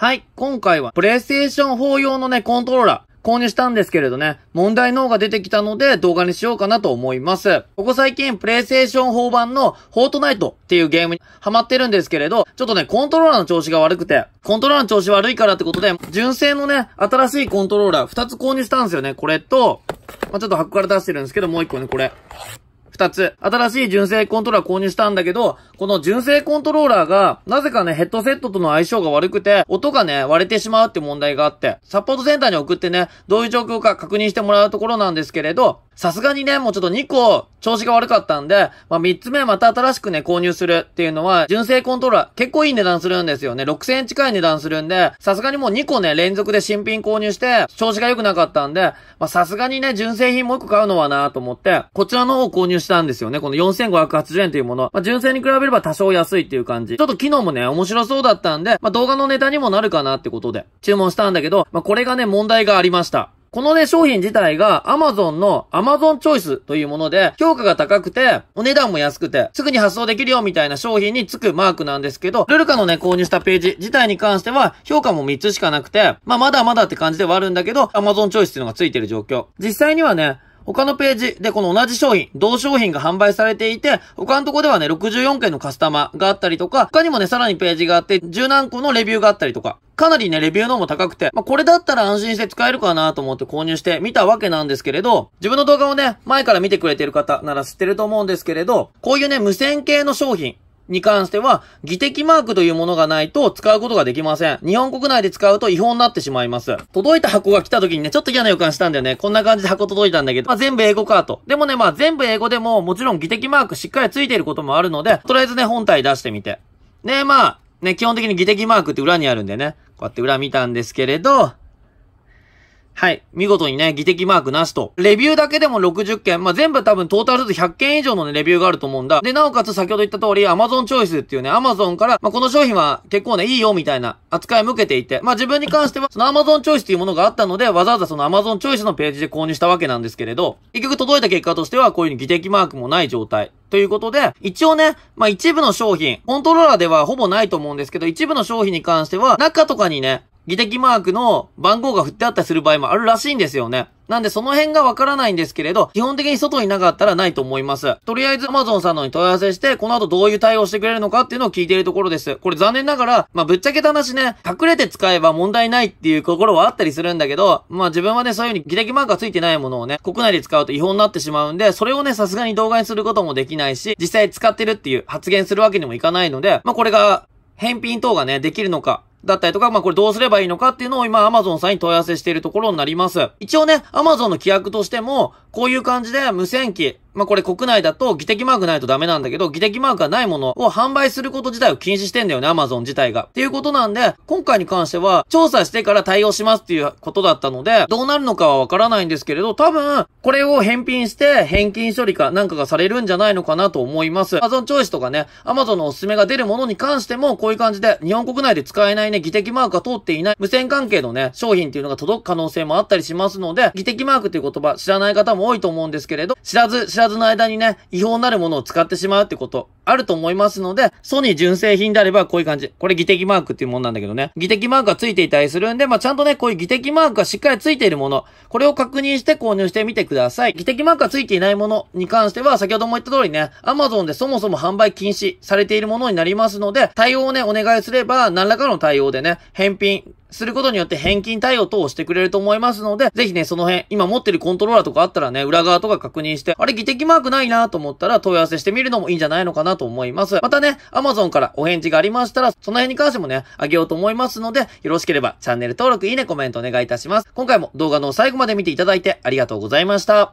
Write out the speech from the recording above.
はい、今回は、プレイステーション4用のね、コントローラー、購入したんですけれどね、問題の方が出てきたので動画にしようかなと思います。ここ最近、プレイステーション4版のフォートナイトっていうゲームにハマってるんですけれど、ちょっとね、コントローラーの調子が悪くて、コントローラーの調子悪いからってことで、純正のね、新しいコントローラー2つ購入したんですよね。これと、まあ、ちょっと箱から出してるんですけど、もう1個ね、これ。2つ。新しい純正コントローラー購入したんだけど、この純正コントローラーが、なぜかね、ヘッドセットとの相性が悪くて、音がね、割れてしまうって問題があって、サポートセンターに送ってね、どういう状況か確認してもらうところなんですけれど、さすがにね、もうちょっと2個調子が悪かったんで、まあ、3つ目また新しくね、購入するっていうのは、純正コントローラー結構いい値段するんですよね。6000円近い値段するんで、さすがにもう2個ね、連続で新品購入して、調子が良くなかったんで、まさすがにね、純正品もう1個買うのはなと思って、こちらの方を購入したんですよね。この4580円というもの。まあ、純正に比べれば多少安いっていう感じ。ちょっと機能もね、面白そうだったんで、まあ、動画のネタにもなるかなってことで、注文したんだけど、まあ、これがね、問題がありました。このね、商品自体が Amazon の Amazon チョイスというもので、評価が高くて、お値段も安くて、すぐに発送できるよみたいな商品につくマークなんですけど、ルルカのね、購入したページ自体に関しては、評価も3つしかなくて、まあまだまだって感じではあるんだけど、Amazon チョイスっていうのがついてる状況。実際にはね、他のページでこの同じ商品、同商品が販売されていて、他のとこではね、64件のカスタマーがあったりとか、他にもね、さらにページがあって、十何個のレビューがあったりとか、かなりね、レビューのも高くて、まあ、これだったら安心して使えるかなと思って購入してみたわけなんですけれど、自分の動画をね、前から見てくれてる方なら知ってると思うんですけれど、こういうね、無線系の商品、に関しては、技的マークというものがないと使うことができません。日本国内で使うと違法になってしまいます。届いた箱が来た時にね、ちょっと嫌な予感したんだよね。こんな感じで箱届いたんだけど、まあ、全部英語かと。でもね、まあ全部英語でも、もちろん技的マークしっかりついていることもあるので、とりあえずね、本体出してみて。ね、まあ、ね、基本的に技的マークって裏にあるんでね、こうやって裏見たんですけれど、はい。見事にね、技的マークなしと。レビューだけでも60件。まあ、全部多分トータルで100件以上のね、レビューがあると思うんだ。で、なおかつ先ほど言った通り、Amazon チョイスっていうね、Amazon から、まあ、この商品は結構ね、いいよみたいな扱いを向けていて、まあ、自分に関しては、その Amazon チョイスっていうものがあったので、わざわざその Amazon チョイスのページで購入したわけなんですけれど、結局届いた結果としては、こういうに技的マークもない状態。ということで、一応ね、まあ、一部の商品、コントローラーではほぼないと思うんですけど、一部の商品に関しては、中とかにね、擬的マークの番号が振ってあったりする場合もあるらしいんですよね。なんでその辺がわからないんですけれど、基本的に外になかったらないと思います。とりあえず Amazon さんのに問い合わせして、この後どういう対応してくれるのかっていうのを聞いているところです。これ残念ながら、まあぶっちゃけた話ね、隠れて使えば問題ないっていう心はあったりするんだけど、まあ自分はね、そういう風に技的マークがついてないものをね、国内で使うと違法になってしまうんで、それをね、さすがに動画にすることもできないし、実際使ってるっていう発言するわけにもいかないので、まあこれが、返品等がね、できるのか、だったりとか、まあこれどうすればいいのかっていうのを今 Amazon さんに問い合わせしているところになります。一応ね、Amazon の規約としても、こういう感じで無線機、まあ、これ国内だと、技的マークないとダメなんだけど、技的マークがないものを販売すること自体を禁止してんだよね、アマゾン自体が。っていうことなんで、今回に関しては、調査してから対応しますっていうことだったので、どうなるのかはわからないんですけれど、多分、これを返品して、返金処理かなんかがされるんじゃないのかなと思います。アマゾンチョイスとかね、アマゾンのおすすめが出るものに関しても、こういう感じで、日本国内で使えないね、技的マークが通っていない、無線関係のね、商品っていうのが届く可能性もあったりしますので、技的マークっていう言葉、知らない方も多いと思うんですけれど、知らず、知ららずの間にね、違法なるものを使ってしまうってこと、あると思いますので、ソニー純正品であればこういう感じ。これ技的マークっていうもんなんだけどね。技的マークがついていたりするんで、まあ、ちゃんとね、こういう技的マークがしっかりついているもの、これを確認して購入してみてください。技的マークがついていないものに関しては、先ほども言った通りね、Amazon でそもそも販売禁止されているものになりますので、対応をね、お願いすれば、何らかの対応でね、返品、することによって返金対応等をしてくれると思いますので、ぜひね、その辺、今持ってるコントローラーとかあったらね、裏側とか確認して、あれ、技的マークないなと思ったら問い合わせしてみるのもいいんじゃないのかなと思います。またね、Amazon からお返事がありましたら、その辺に関してもね、あげようと思いますので、よろしければチャンネル登録、いいね、コメントお願いいたします。今回も動画の最後まで見ていただいてありがとうございました。